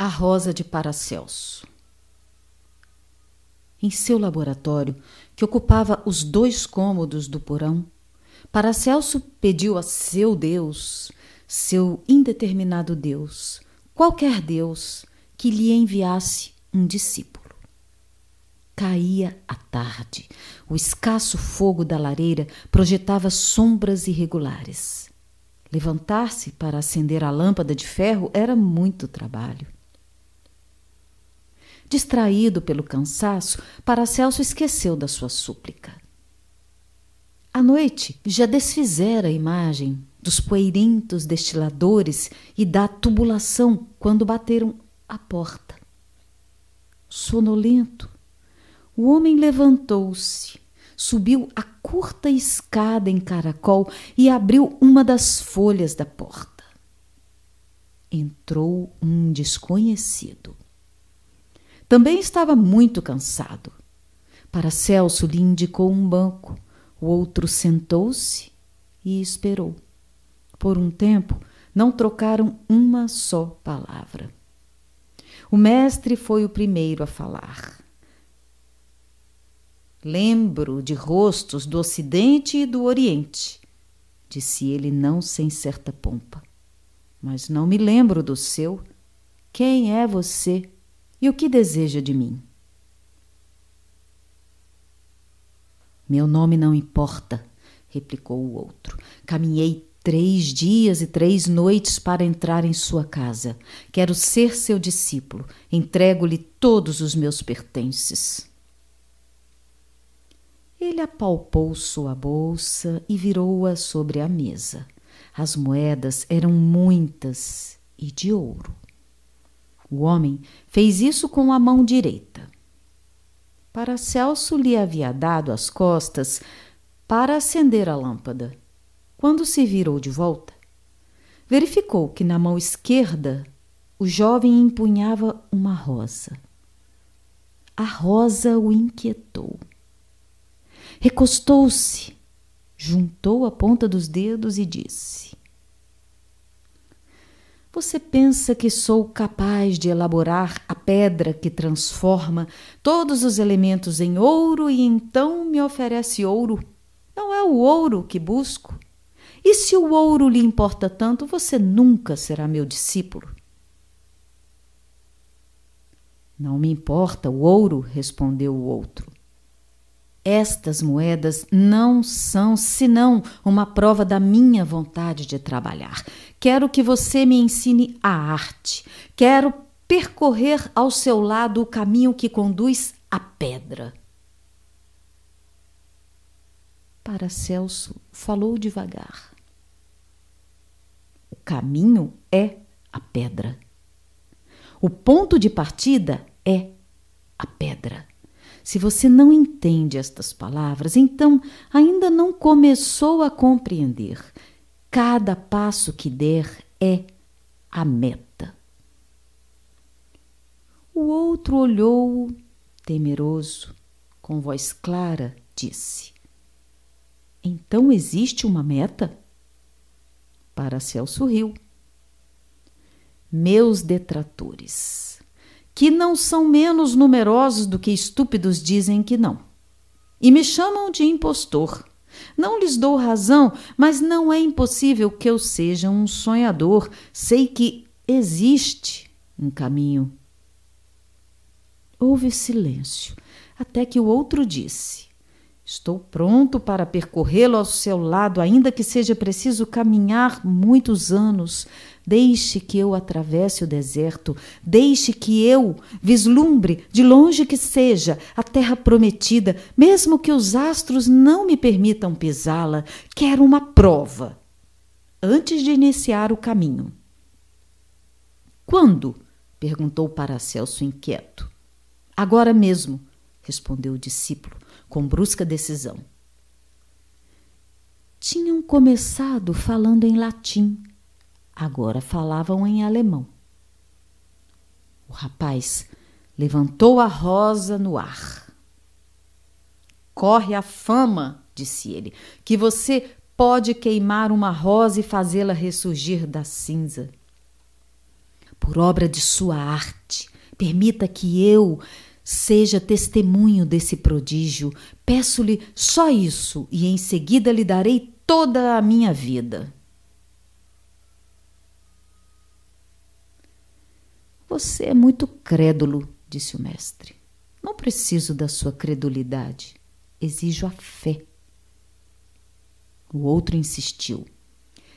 A Rosa de Paracelso. Em seu laboratório, que ocupava os dois cômodos do porão, Paracelso pediu a seu Deus, seu indeterminado Deus, qualquer Deus, que lhe enviasse um discípulo. Caía a tarde, o escasso fogo da lareira projetava sombras irregulares. Levantar-se para acender a lâmpada de ferro era muito trabalho. Distraído pelo cansaço, Paracelso esqueceu da sua súplica. À noite, já desfizera a imagem dos poeirentos destiladores e da tubulação quando bateram à porta. Sonolento, o homem levantou-se, subiu a curta escada em caracol e abriu uma das folhas da porta. Entrou um desconhecido. Também estava muito cansado. Para Celso lhe indicou um banco, o outro sentou-se e esperou. Por um tempo, não trocaram uma só palavra. O mestre foi o primeiro a falar. Lembro de rostos do Ocidente e do Oriente, disse ele não sem certa pompa. Mas não me lembro do seu. Quem é você? E o que deseja de mim? Meu nome não importa, replicou o outro. Caminhei três dias e três noites para entrar em sua casa. Quero ser seu discípulo. Entrego-lhe todos os meus pertences. Ele apalpou sua bolsa e virou-a sobre a mesa. As moedas eram muitas e de ouro. O homem fez isso com a mão direita. Para Celso lhe havia dado as costas para acender a lâmpada. Quando se virou de volta, verificou que na mão esquerda o jovem empunhava uma rosa. A rosa o inquietou. Recostou-se, juntou a ponta dos dedos e disse: você pensa que sou capaz de elaborar a pedra que transforma todos os elementos em ouro e então me oferece ouro? Não é o ouro que busco. E se o ouro lhe importa tanto, você nunca será meu discípulo. Não me importa o ouro, respondeu o outro. Estas moedas não são senão uma prova da minha vontade de trabalhar. Quero que você me ensine a arte. Quero percorrer ao seu lado o caminho que conduz à pedra. Para Celso, falou devagar. O caminho é a pedra. O ponto de partida é a pedra. Se você não entende estas palavras, então ainda não começou a compreender. Cada passo que der é a meta. O outro olhou-o, temeroso, com voz clara, disse: Então existe uma meta? Paracel sorriu. Meus detratores, que não são menos numerosos do que estúpidos dizem que não. E me chamam de impostor. Não lhes dou razão, mas não é impossível que eu seja um sonhador. Sei que existe um caminho. Houve silêncio, até que o outro disse: Estou pronto para percorrê-lo ao seu lado, ainda que seja preciso caminhar muitos anos, Deixe que eu atravesse o deserto, deixe que eu vislumbre, de longe que seja, a terra prometida, mesmo que os astros não me permitam pisá-la. Quero uma prova. Antes de iniciar o caminho. Quando? perguntou Paracelso inquieto. Agora mesmo, respondeu o discípulo, com brusca decisão. Tinham começado falando em latim Agora falavam em alemão. O rapaz levantou a rosa no ar. Corre a fama, disse ele, que você pode queimar uma rosa e fazê-la ressurgir da cinza. Por obra de sua arte, permita que eu seja testemunho desse prodígio. Peço-lhe só isso e em seguida lhe darei toda a minha vida. Você é muito crédulo, disse o mestre. Não preciso da sua credulidade. Exijo a fé. O outro insistiu.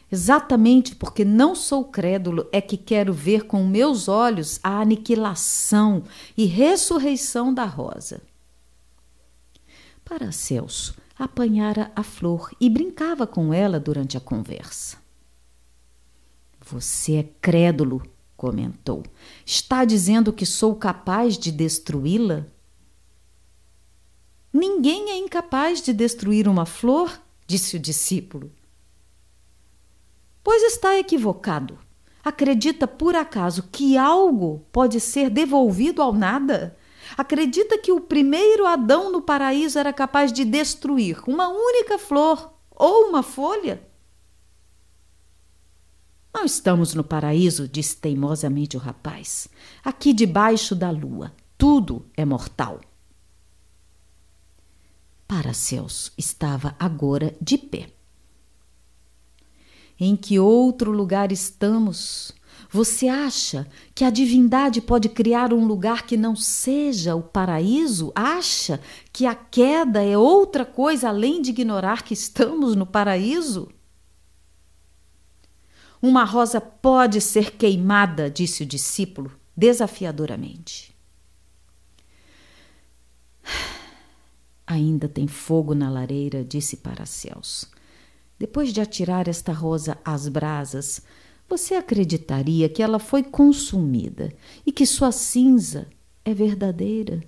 Exatamente porque não sou crédulo é que quero ver com meus olhos a aniquilação e ressurreição da rosa. Celso apanhara a flor e brincava com ela durante a conversa. Você é crédulo, comentou. Está dizendo que sou capaz de destruí-la? Ninguém é incapaz de destruir uma flor, disse o discípulo. Pois está equivocado. Acredita por acaso que algo pode ser devolvido ao nada? Acredita que o primeiro Adão no paraíso era capaz de destruir uma única flor ou uma folha? Não estamos no paraíso, disse teimosamente o rapaz. Aqui debaixo da lua, tudo é mortal. Paracelso estava agora de pé. Em que outro lugar estamos? Você acha que a divindade pode criar um lugar que não seja o paraíso? Acha que a queda é outra coisa além de ignorar que estamos no paraíso? Uma rosa pode ser queimada, disse o discípulo desafiadoramente. Ainda tem fogo na lareira, disse Paracelso. Depois de atirar esta rosa às brasas, você acreditaria que ela foi consumida e que sua cinza é verdadeira?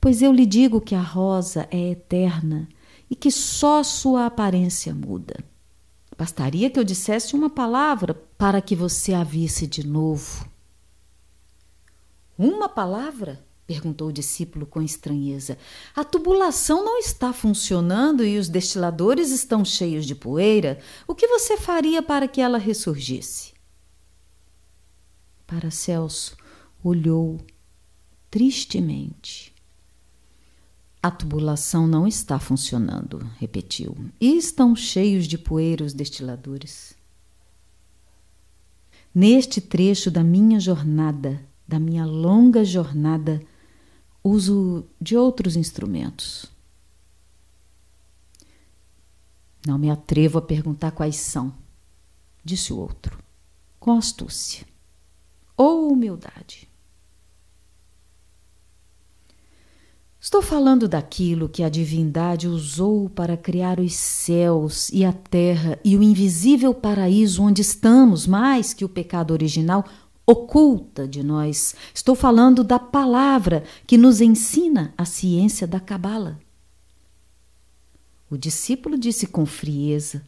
Pois eu lhe digo que a rosa é eterna e que só sua aparência muda. Bastaria que eu dissesse uma palavra para que você a visse de novo. Uma palavra? perguntou o discípulo com estranheza. A tubulação não está funcionando e os destiladores estão cheios de poeira. O que você faria para que ela ressurgisse? Para Celso olhou tristemente. A tubulação não está funcionando, repetiu. E estão cheios de poeira os destiladores. Neste trecho da minha jornada, da minha longa jornada, uso de outros instrumentos. Não me atrevo a perguntar quais são, disse o outro, com astúcia ou humildade. Estou falando daquilo que a divindade usou para criar os céus e a terra e o invisível paraíso onde estamos, mais que o pecado original oculta de nós. Estou falando da palavra que nos ensina a ciência da cabala. O discípulo disse com frieza: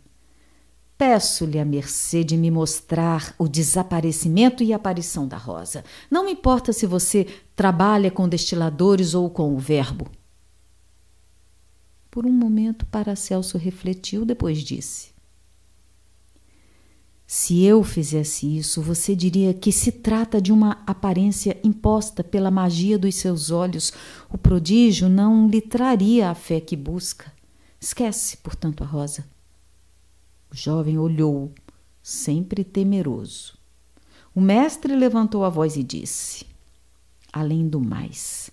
Peço-lhe a mercê de me mostrar o desaparecimento e aparição da rosa. Não me importa se você trabalha com destiladores ou com o verbo. Por um momento, Paracelso refletiu, depois disse: Se eu fizesse isso, você diria que se trata de uma aparência imposta pela magia dos seus olhos. O prodígio não lhe traria a fé que busca. Esquece, portanto, a rosa. O jovem olhou, sempre temeroso. O mestre levantou a voz e disse: Além do mais,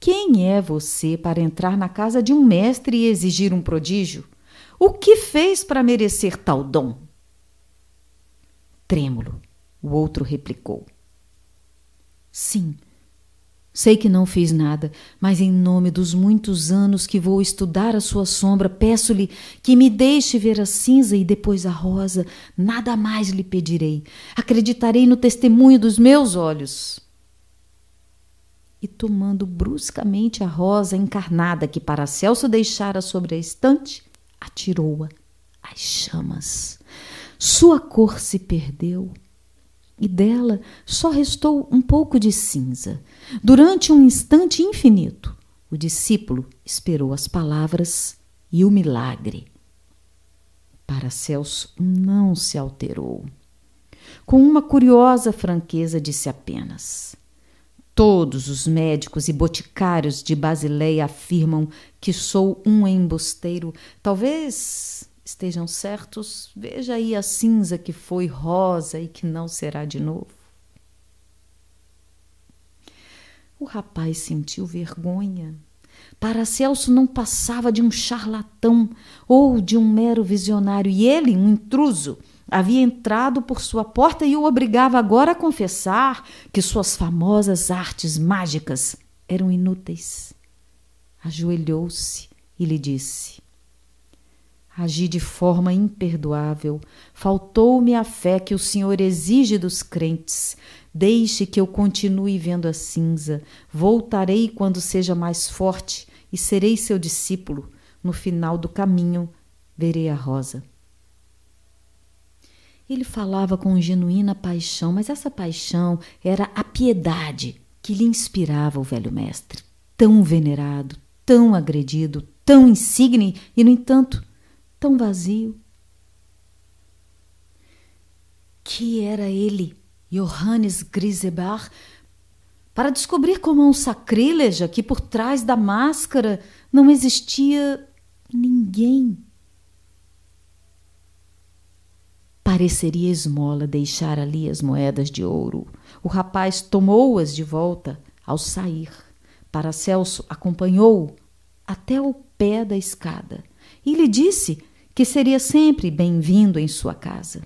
quem é você para entrar na casa de um mestre e exigir um prodígio? O que fez para merecer tal dom? Trêmulo, o outro replicou: Sim, Sei que não fiz nada, mas em nome dos muitos anos que vou estudar a sua sombra, peço-lhe que me deixe ver a cinza e depois a rosa. Nada mais lhe pedirei. Acreditarei no testemunho dos meus olhos. E tomando bruscamente a rosa encarnada que Paracelso deixara sobre a estante, atirou-a às chamas. Sua cor se perdeu e dela só restou um pouco de cinza. Durante um instante infinito, o discípulo esperou as palavras e o milagre. Para Celso não se alterou. Com uma curiosa franqueza, disse apenas: Todos os médicos e boticários de Basileia afirmam que sou um embusteiro, talvez Estejam certos, veja aí a cinza que foi rosa e que não será de novo. O rapaz sentiu vergonha. para Celso não passava de um charlatão ou de um mero visionário, e ele, um intruso, havia entrado por sua porta e o obrigava agora a confessar que suas famosas artes mágicas eram inúteis. Ajoelhou-se e lhe disse: Agi de forma imperdoável. Faltou-me a fé que o Senhor exige dos crentes. Deixe que eu continue vendo a cinza. Voltarei quando seja mais forte e serei seu discípulo. No final do caminho, verei a rosa. Ele falava com genuína paixão, mas essa paixão era a piedade que lhe inspirava o velho mestre. Tão venerado, tão agredido, tão insigne e, no entanto, tão vazio. Que era ele, Johannes Grisebar, para descobrir como um sacrílegio que por trás da máscara não existia ninguém. Pareceria esmola deixar ali as moedas de ouro. O rapaz tomou-as de volta ao sair. Paracelso acompanhou-o até o pé da escada e lhe disse que seria sempre bem-vindo em sua casa.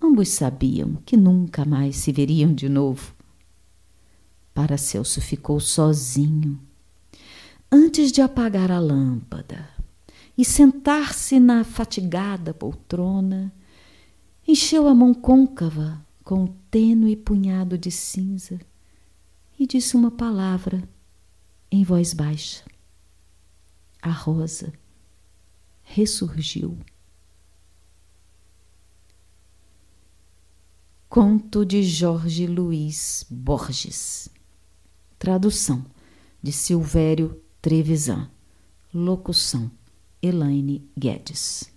Ambos sabiam que nunca mais se veriam de novo. Paracelso ficou sozinho. Antes de apagar a lâmpada e sentar-se na fatigada poltrona, encheu a mão côncava com um tênue punhado de cinza e disse uma palavra em voz baixa. A rosa ressurgiu. Conto de Jorge Luiz Borges. Tradução de Silvério Trevisan. Locução: Elaine Guedes.